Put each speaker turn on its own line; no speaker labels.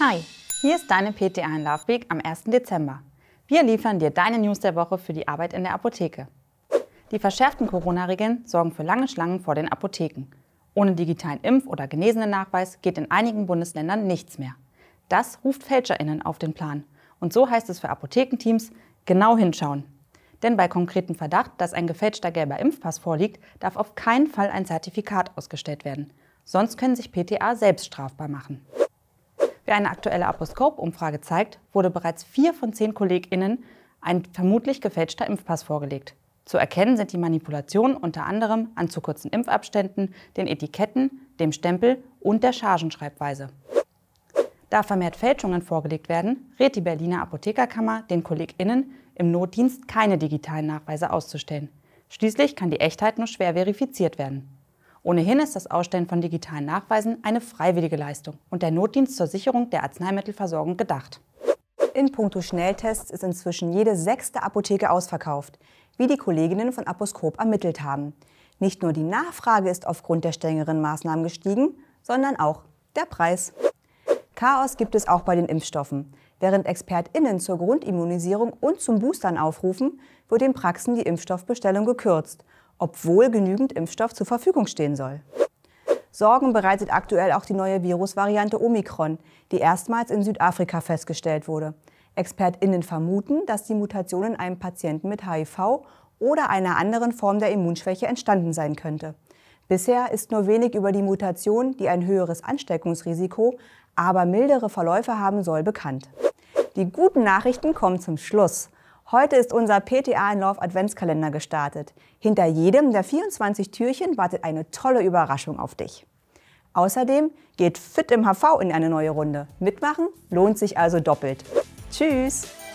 Hi, hier ist deine PTA in Laufweg am 1. Dezember. Wir liefern dir deine News der Woche für die Arbeit in der Apotheke. Die verschärften Corona-Regeln sorgen für lange Schlangen vor den Apotheken. Ohne digitalen Impf- oder Genesenen-Nachweis geht in einigen Bundesländern nichts mehr. Das ruft FälscherInnen auf den Plan. Und so heißt es für Apothekenteams, genau hinschauen. Denn bei konkretem Verdacht, dass ein gefälschter gelber Impfpass vorliegt, darf auf keinen Fall ein Zertifikat ausgestellt werden. Sonst können sich PTA selbst strafbar machen. Wie eine aktuelle aposcope umfrage zeigt, wurde bereits vier von zehn KollegInnen ein vermutlich gefälschter Impfpass vorgelegt. Zu erkennen sind die Manipulationen unter anderem an zu kurzen Impfabständen, den Etiketten, dem Stempel und der Chargenschreibweise. Da vermehrt Fälschungen vorgelegt werden, rät die Berliner Apothekerkammer den KollegInnen, im Notdienst keine digitalen Nachweise auszustellen. Schließlich kann die Echtheit nur schwer verifiziert werden. Ohnehin ist das Ausstellen von digitalen Nachweisen eine freiwillige Leistung
und der Notdienst zur Sicherung der Arzneimittelversorgung gedacht. In puncto Schnelltests ist inzwischen jede sechste Apotheke ausverkauft, wie die Kolleginnen von Aposkop ermittelt haben. Nicht nur die Nachfrage ist aufgrund der strengeren Maßnahmen gestiegen, sondern auch der Preis. Chaos gibt es auch bei den Impfstoffen. Während ExpertInnen zur Grundimmunisierung und zum Boostern aufrufen, wird den Praxen die Impfstoffbestellung gekürzt obwohl genügend Impfstoff zur Verfügung stehen soll. Sorgen bereitet aktuell auch die neue Virusvariante Omikron, die erstmals in Südafrika festgestellt wurde. ExpertInnen vermuten, dass die Mutation in einem Patienten mit HIV oder einer anderen Form der Immunschwäche entstanden sein könnte. Bisher ist nur wenig über die Mutation, die ein höheres Ansteckungsrisiko, aber mildere Verläufe haben soll, bekannt. Die guten Nachrichten kommen zum Schluss. Heute ist unser PTA in Love Adventskalender gestartet. Hinter jedem der 24 Türchen wartet eine tolle Überraschung auf dich. Außerdem geht Fit im HV in eine neue Runde. Mitmachen lohnt sich also doppelt. Tschüss!